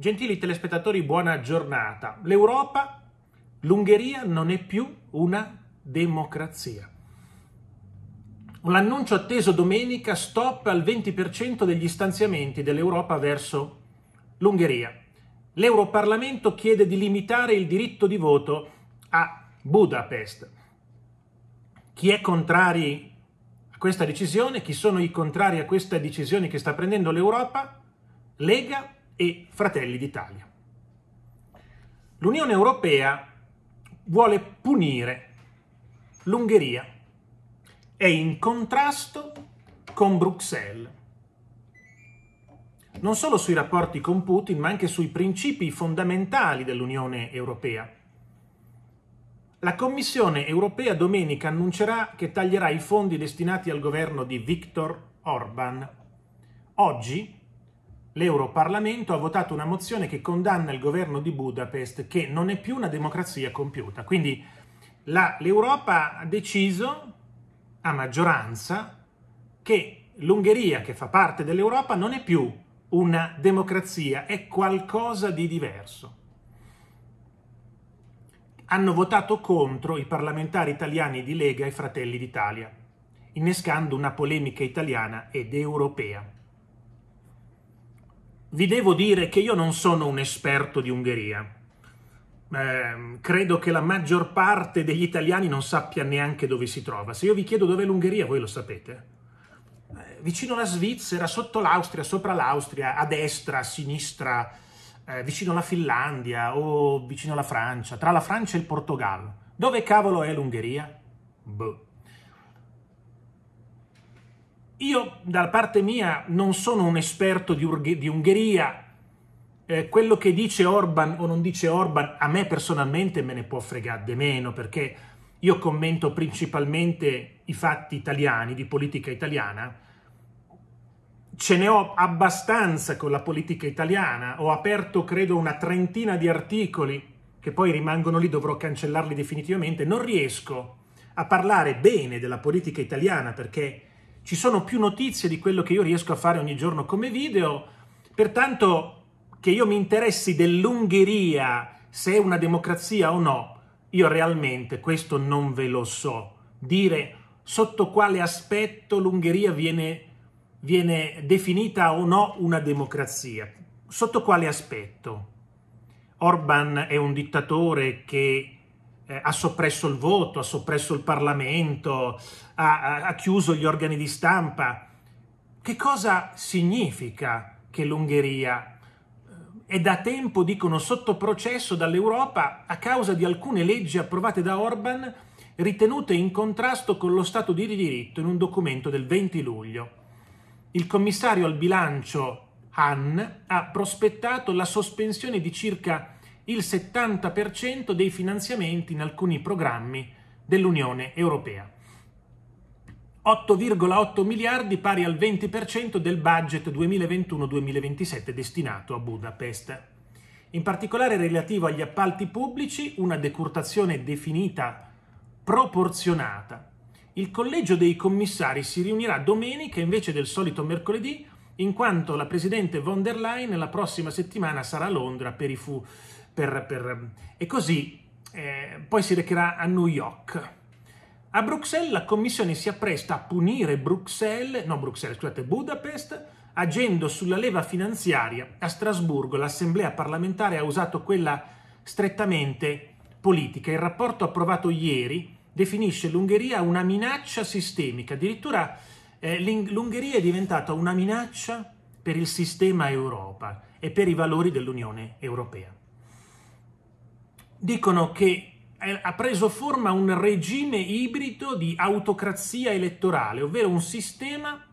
Gentili telespettatori, buona giornata. L'Europa, l'Ungheria non è più una democrazia. L'annuncio atteso domenica stop al 20% degli stanziamenti dell'Europa verso l'Ungheria. L'Europarlamento chiede di limitare il diritto di voto a Budapest. Chi è contrari a questa decisione, chi sono i contrari a questa decisione che sta prendendo l'Europa? Lega e Fratelli d'Italia. L'Unione Europea vuole punire l'Ungheria, è in contrasto con Bruxelles, non solo sui rapporti con Putin, ma anche sui principi fondamentali dell'Unione Europea. La Commissione europea domenica annuncerà che taglierà i fondi destinati al governo di Viktor Orban. Oggi l'Europarlamento ha votato una mozione che condanna il governo di Budapest che non è più una democrazia compiuta. Quindi la, l'Europa ha deciso a maggioranza che l'Ungheria, che fa parte dell'Europa, non è più una democrazia, è qualcosa di diverso. Hanno votato contro i parlamentari italiani di Lega e Fratelli d'Italia, innescando una polemica italiana ed europea vi devo dire che io non sono un esperto di Ungheria. Eh, credo che la maggior parte degli italiani non sappia neanche dove si trova. Se io vi chiedo dove è l'Ungheria, voi lo sapete. Eh, vicino alla Svizzera, sotto l'Austria, sopra l'Austria, a destra, a sinistra, eh, vicino alla Finlandia o vicino alla Francia, tra la Francia e il Portogallo. Dove cavolo è l'Ungheria? Boh. Io, da parte mia, non sono un esperto di, Urg- di Ungheria. Eh, quello che dice Orban o non dice Orban, a me personalmente me ne può fregare di meno, perché io commento principalmente i fatti italiani, di politica italiana. Ce ne ho abbastanza con la politica italiana. Ho aperto, credo, una trentina di articoli che poi rimangono lì, dovrò cancellarli definitivamente. Non riesco a parlare bene della politica italiana perché ci sono più notizie di quello che io riesco a fare ogni giorno come video, pertanto che io mi interessi dell'Ungheria, se è una democrazia o no, io realmente questo non ve lo so. Dire sotto quale aspetto l'Ungheria viene, viene definita o no una democrazia. Sotto quale aspetto? Orban è un dittatore che eh, ha soppresso il voto, ha soppresso il Parlamento, ha, ha, chiuso gli organi di stampa. Che cosa significa che l'Ungheria eh, è da tempo, dicono, sotto processo dall'Europa a causa di alcune leggi approvate da Orban ritenute in contrasto con lo Stato di diritto in un documento del 20 luglio. Il commissario al bilancio, Hahn, ha prospettato la sospensione di circa il 70% dei finanziamenti in alcuni programmi dell'Unione Europea. 8,8 miliardi pari al 20% del budget 2021-2027 destinato a Budapest. In particolare relativo agli appalti pubblici, una decurtazione definita proporzionata. Il collegio dei commissari si riunirà domenica invece del solito mercoledì, in quanto la presidente von der Leyen la prossima settimana sarà a Londra per i fu- per, per... E così eh, poi si recherà a New York. A Bruxelles la Commissione si appresta a punire Bruxelles, no Bruxelles, scusate, Budapest, agendo sulla leva finanziaria. A Strasburgo l'Assemblea parlamentare ha usato quella strettamente politica. Il rapporto approvato ieri definisce l'Ungheria una minaccia sistemica, addirittura eh, l'Ungheria è diventata una minaccia per il sistema Europa e per i valori dell'Unione Europea dicono che eh, ha preso forma un regime ibrido di autocrazia elettorale, ovvero un sistema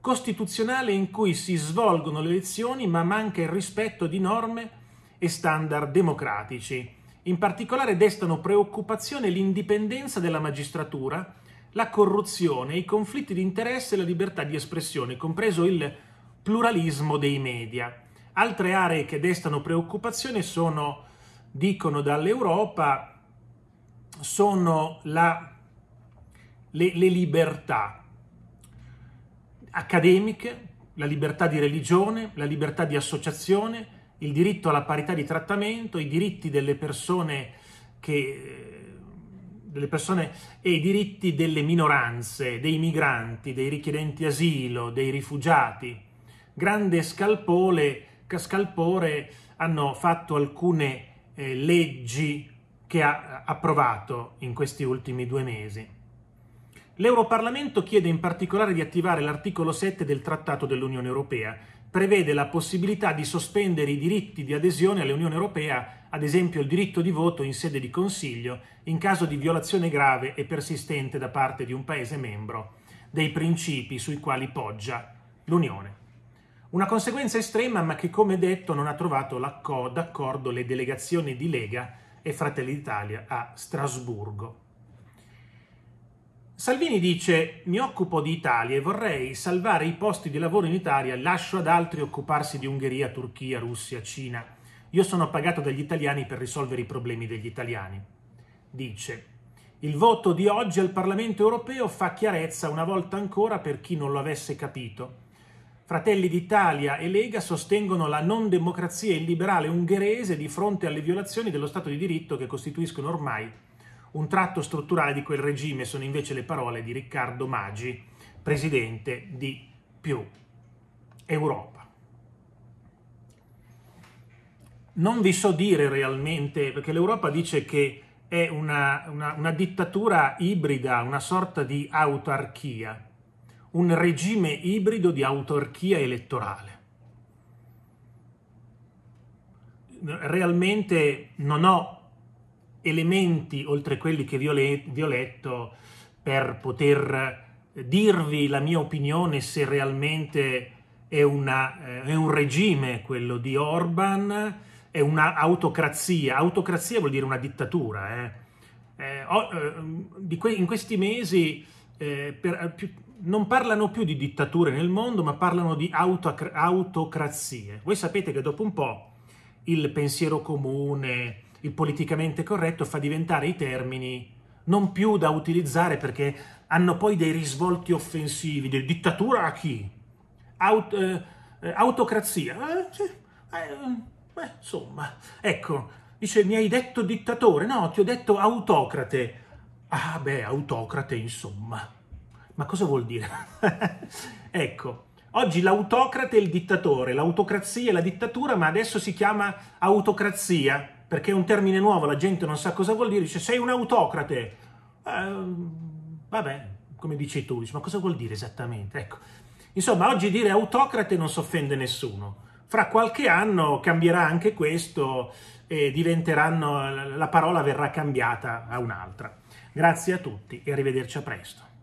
costituzionale in cui si svolgono le elezioni ma manca il rispetto di norme e standard democratici. In particolare destano preoccupazione l'indipendenza della magistratura, la corruzione, i conflitti di interesse e la libertà di espressione, compreso il pluralismo dei media. Altre aree che destano preoccupazione sono dicono dall'Europa sono la, le, le libertà accademiche, la libertà di religione, la libertà di associazione, il diritto alla parità di trattamento, i diritti delle persone, che, delle persone e i diritti delle minoranze, dei migranti, dei richiedenti asilo, dei rifugiati. Grande scalpore, scalpore hanno fatto alcune eh, leggi che ha approvato in questi ultimi due mesi. L'Europarlamento chiede in particolare di attivare l'articolo 7 del Trattato dell'Unione Europea, prevede la possibilità di sospendere i diritti di adesione all'Unione Europea, ad esempio il diritto di voto in sede di Consiglio, in caso di violazione grave e persistente da parte di un Paese membro dei principi sui quali poggia l'Unione. Una conseguenza estrema ma che come detto non ha trovato d'accordo le delegazioni di Lega e Fratelli d'Italia a Strasburgo. Salvini dice mi occupo di Italia e vorrei salvare i posti di lavoro in Italia, lascio ad altri occuparsi di Ungheria, Turchia, Russia, Cina. Io sono pagato dagli italiani per risolvere i problemi degli italiani. Dice il voto di oggi al Parlamento europeo fa chiarezza una volta ancora per chi non lo avesse capito Fratelli d'Italia e Lega sostengono la non democrazia illiberale ungherese di fronte alle violazioni dello Stato di diritto che costituiscono ormai un tratto strutturale di quel regime, sono invece le parole di Riccardo Maggi, presidente di Più Europa. Non vi so dire realmente, perché l'Europa dice che è una, una, una dittatura ibrida, una sorta di autarchia un regime ibrido di autarchia elettorale. Realmente non ho elementi, oltre quelli che vi ho, le- vi ho letto, per poter eh, dirvi la mia opinione se realmente è, una, eh, è, un regime quello di Orban, è un'autocrazia. Autocrazia vuol dire una dittatura. Eh. Eh, eh in questi mesi eh, per, più, non parlano più di dittature nel mondo, ma parlano di autocra- autocrazie. Voi sapete che dopo un po' il pensiero comune, il politicamente corretto fa diventare i termini non più da utilizzare perché hanno poi dei risvolti offensivi, del dittatura a chi? Aut- eh, eh, autocrazia? Eh, sì, eh, beh, insomma, ecco, dice mi hai detto dittatore, no, ti ho detto autocrate. Ah beh, autocrate insomma. Ma cosa vuol dire? ecco, oggi l'autocrate è il dittatore, l'autocrazia è la dittatura, ma adesso si chiama autocrazia, perché è un termine nuovo, la gente non sa cosa vuol dire, dice sei un autocrate. Uh, vabbè, come dici tu, dice, ma cosa vuol dire esattamente? Ecco, insomma, oggi dire autocrate non si offende nessuno. Fra qualche anno cambierà anche questo e diventeranno, la parola verrà cambiata a un'altra. Grazie a tutti e arrivederci a presto.